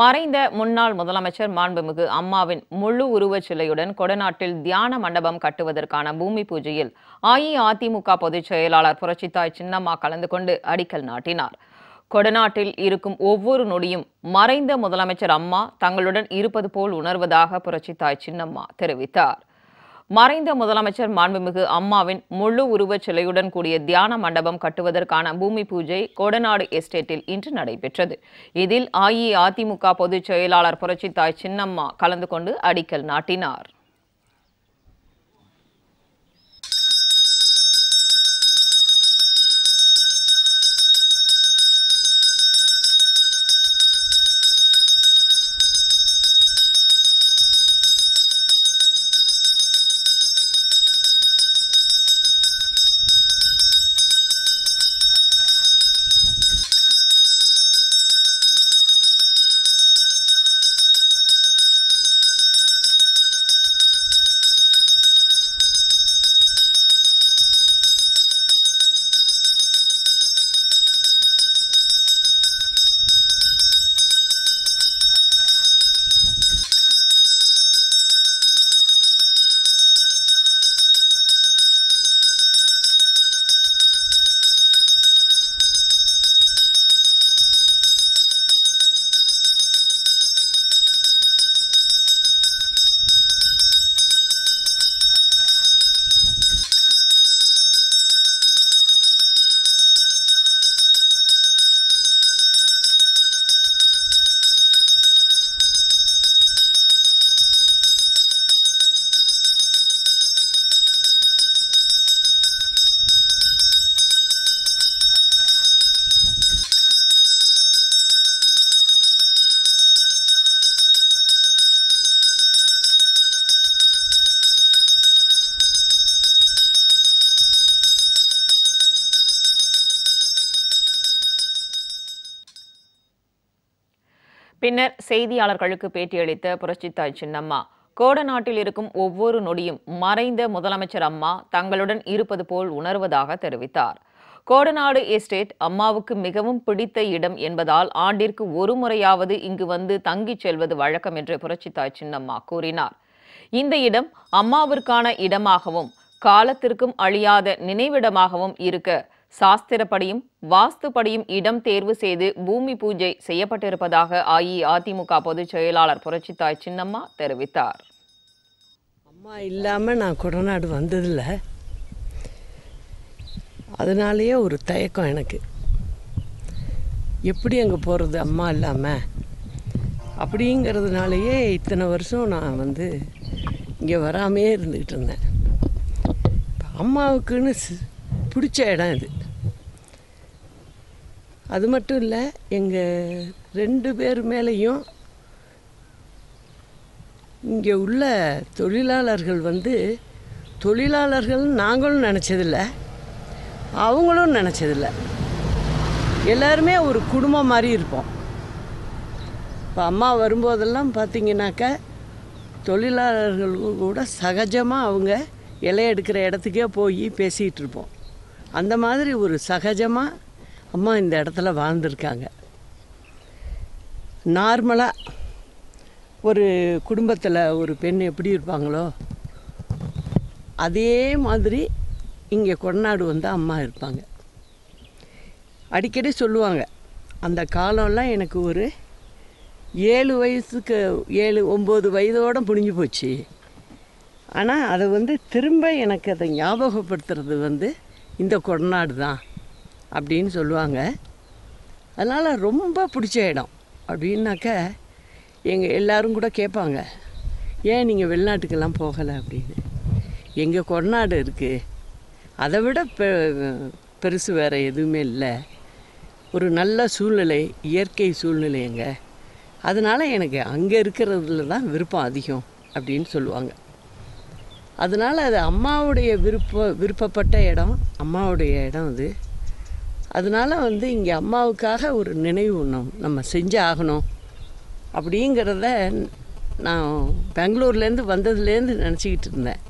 மறைந்த முன்னாள் முதலமைச்சர் மாண்புமிகு அம்மாவின் முழு உருவச் சிலையுடன் கொடநாட்டில் தியான மண்டபம் கட்டுவதற்கான பூமி பூஜையில் அஇஅதிமுக பொதுச் செயலாளர் புரட்சித்தாய் சின்னம்மா கலந்து கொண்டு அடிக்கல் நாட்டினார் கொடநாட்டில் இருக்கும் ஒவ்வொரு நொடியும் மறைந்த முதலமைச்சர் அம்மா தங்களுடன் இருப்பது போல் உணர்வதாக புரட்சித்தாய் சின்னம்மா தெரிவித்தார் மறைந்த முதலமைச்சர் மாண்புமிகு அம்மாவின் முழு உருவச் சிலையுடன் கூடிய தியான மண்டபம் கட்டுவதற்கான பூமி பூஜை கோடநாடு எஸ்டேட்டில் இன்று நடைபெற்றது இதில் அஇஅதிமுக பொதுச் செயலாளர் புரட்சித்தாய் சின்னம்மா கலந்து கொண்டு அடிக்கல் நாட்டினார் பின்னர் செய்தியாளர்களுக்கு பேட்டியளித்த புரட்சித்தாய் சின்னம்மா கோடநாட்டில் இருக்கும் ஒவ்வொரு நொடியும் மறைந்த முதலமைச்சர் அம்மா தங்களுடன் இருப்பது போல் உணர்வதாக தெரிவித்தார் கோடநாடு எஸ்டேட் அம்மாவுக்கு மிகவும் பிடித்த இடம் என்பதால் ஆண்டிற்கு ஒரு முறையாவது இங்கு வந்து தங்கிச் செல்வது வழக்கம் என்று புரட்சித்தாய் சின்னம்மா கூறினார் இந்த இடம் அம்மாவிற்கான இடமாகவும் காலத்திற்கும் அழியாத நினைவிடமாகவும் இருக்க சாஸ்திரப்படியும் வாஸ்துப்படியும் இடம் தேர்வு செய்து பூமி பூஜை செய்யப்பட்டிருப்பதாக அஇஅதிமுக பொதுச் செயலாளர் புரட்சித்தாய் சின்னம்மா தெரிவித்தார் அம்மா இல்லாமல் நான் கொடநாடு வந்ததில்லை அதனாலேயே ஒரு தயக்கம் எனக்கு எப்படி அங்கே போகிறது அம்மா இல்லாமல் அப்படிங்கிறதுனாலயே இத்தனை வருஷம் நான் வந்து இங்கே வராமையே இருந்துக்கிட்டு இருந்தேன் அம்மாவுக்குன்னு பிடிச்ச இடம் இது அது மட்டும் இல்லை எங்கள் ரெண்டு பேர் மேலேயும் இங்கே உள்ள தொழிலாளர்கள் வந்து தொழிலாளர்கள் நாங்களும் நினச்சதில்ல அவங்களும் நினச்சதில்ல எல்லாருமே ஒரு குடும்பம் மாதிரி இருப்போம் இப்போ அம்மா வரும்போதெல்லாம் பார்த்திங்கனாக்கா தொழிலாளர்கள் கூட சகஜமாக அவங்க இலை எடுக்கிற இடத்துக்கே போய் பேசிகிட்டு இருப்போம் அந்த மாதிரி ஒரு சகஜமாக அம்மா இந்த இடத்துல வாழ்ந்துருக்காங்க நார்மலாக ஒரு குடும்பத்தில் ஒரு பெண் எப்படி இருப்பாங்களோ அதே மாதிரி இங்கே கொடநாடு வந்து அம்மா இருப்பாங்க அடிக்கடி சொல்லுவாங்க அந்த காலம்லாம் எனக்கு ஒரு ஏழு வயசுக்கு ஏழு ஒம்பது வயதோடு முடிஞ்சு போச்சு ஆனால் அதை வந்து திரும்ப எனக்கு அதை ஞாபகப்படுத்துறது வந்து இந்த கொடநாடு தான் அப்படின்னு சொல்லுவாங்க அதனால் ரொம்ப பிடிச்ச இடம் அப்படின்னாக்க எங்கள் எல்லோரும் கூட கேட்பாங்க ஏன் நீங்கள் வெளிநாட்டுக்கெல்லாம் போகலை அப்படின்னு எங்கள் கொடநாடு இருக்குது அதை விட பெ பெருசு வேறு எதுவுமே இல்லை ஒரு நல்ல சூழ்நிலை இயற்கை சூழ்நிலைங்க அதனால் எனக்கு அங்கே இருக்கிறதுல தான் விருப்பம் அதிகம் அப்படின்னு சொல்லுவாங்க அதனால் அது அம்மாவுடைய விருப்ப விருப்பப்பட்ட இடம் அம்மாவுடைய இடம் அது அதனால் வந்து இங்கே அம்மாவுக்காக ஒரு நினைவு ஒன்று நம்ம செஞ்சு ஆகணும் அப்படிங்கிறத நான் பெங்களூர்லேருந்து வந்ததுலேருந்து நினச்சிக்கிட்டு இருந்தேன்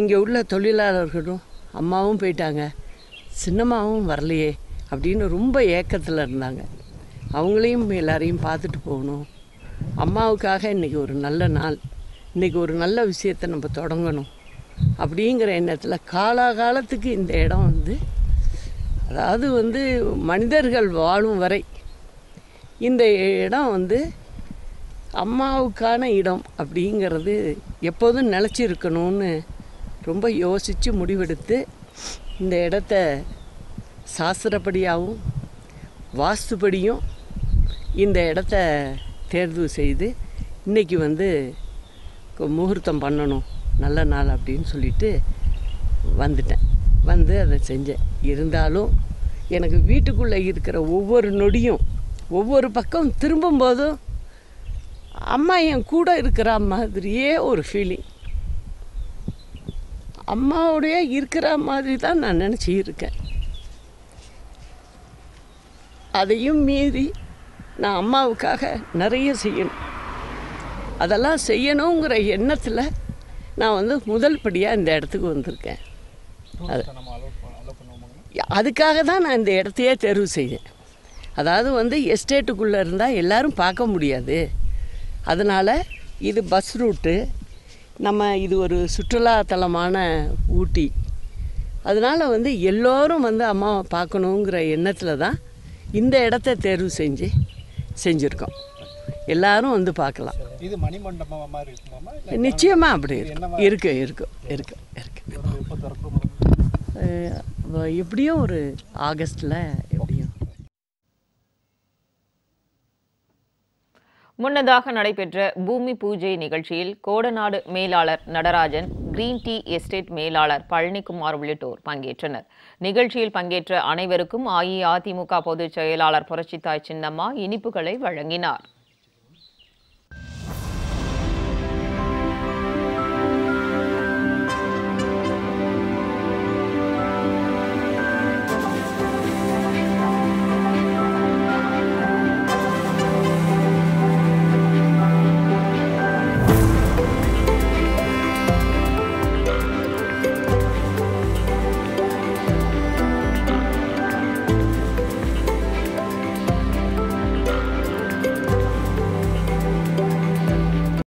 இங்கே உள்ள தொழிலாளர்களும் அம்மாவும் போயிட்டாங்க சின்னம்மாவும் வரலையே அப்படின்னு ரொம்ப ஏக்கத்தில் இருந்தாங்க அவங்களையும் எல்லாரையும் பார்த்துட்டு போகணும் அம்மாவுக்காக இன்றைக்கி ஒரு நல்ல நாள் இன்றைக்கி ஒரு நல்ல விஷயத்தை நம்ம தொடங்கணும் அப்படிங்கிற எண்ணத்தில் காலாகாலத்துக்கு இந்த இடம் வந்து அதாவது வந்து மனிதர்கள் வாழும் வரை இந்த இடம் வந்து அம்மாவுக்கான இடம் அப்படிங்கிறது எப்போதும் நிலச்சிருக்கணும்னு ரொம்ப யோசித்து முடிவெடுத்து இந்த இடத்த சாஸ்திரப்படியாகவும் வாஸ்துப்படியும் இந்த இடத்த தேர்வு செய்து இன்றைக்கி வந்து முகூர்த்தம் பண்ணணும் நல்ல நாள் அப்படின்னு சொல்லிட்டு வந்துட்டேன் வந்து அதை செஞ்சேன் இருந்தாலும் எனக்கு வீட்டுக்குள்ளே இருக்கிற ஒவ்வொரு நொடியும் ஒவ்வொரு பக்கம் திரும்பும்போதும் அம்மா என் கூட இருக்கிற மாதிரியே ஒரு ஃபீலிங் அம்மாவுடைய இருக்கிற மாதிரி தான் நான் நினச்சிருக்கேன் இருக்கேன் அதையும் மீறி நான் அம்மாவுக்காக நிறைய செய்யணும் அதெல்லாம் செய்யணுங்கிற எண்ணத்தில் நான் வந்து முதல் படியாக இந்த இடத்துக்கு வந்திருக்கேன் அது அதுக்காக தான் நான் இந்த இடத்தையே தேர்வு செய்தேன் அதாவது வந்து எஸ்டேட்டுக்குள்ளே இருந்தால் எல்லோரும் பார்க்க முடியாது அதனால் இது பஸ் ரூட்டு நம்ம இது ஒரு சுற்றுலாத்தலமான ஊட்டி அதனால் வந்து எல்லோரும் வந்து அம்மாவை பார்க்கணுங்கிற எண்ணத்தில் தான் இந்த இடத்த தேர்வு செஞ்சு செஞ்சுருக்கோம் எல்லாரும் வந்து பார்க்கலாம் இது மாதிரி நிச்சயமாக அப்படி இருக்கு இருக்கு இருக்கு இருக்கு இருக்கு எப்படியோ ஒரு ஆகஸ்டில் எப்படியும் முன்னதாக நடைபெற்ற பூமி பூஜை நிகழ்ச்சியில் கோடநாடு மேலாளர் நடராஜன் கிரீன் டீ எஸ்டேட் மேலாளர் பழனிக்குமார் உள்ளிட்டோர் பங்கேற்றனர் நிகழ்ச்சியில் பங்கேற்ற அனைவருக்கும் அஇஅதிமுக பொதுச் செயலாளர் புரட்சித்தாய் சின்னம்மா இனிப்புகளை வழங்கினார்